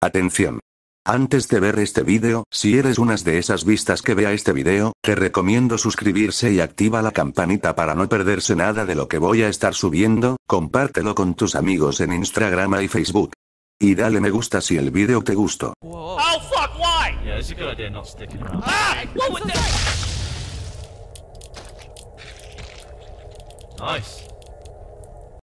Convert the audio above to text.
Atención. Antes de ver este vídeo, si eres una de esas vistas que vea este vídeo, te recomiendo suscribirse y activa la campanita para no perderse nada de lo que voy a estar subiendo, compártelo con tus amigos en Instagram y Facebook. Y dale me gusta si el vídeo te gustó. Oh,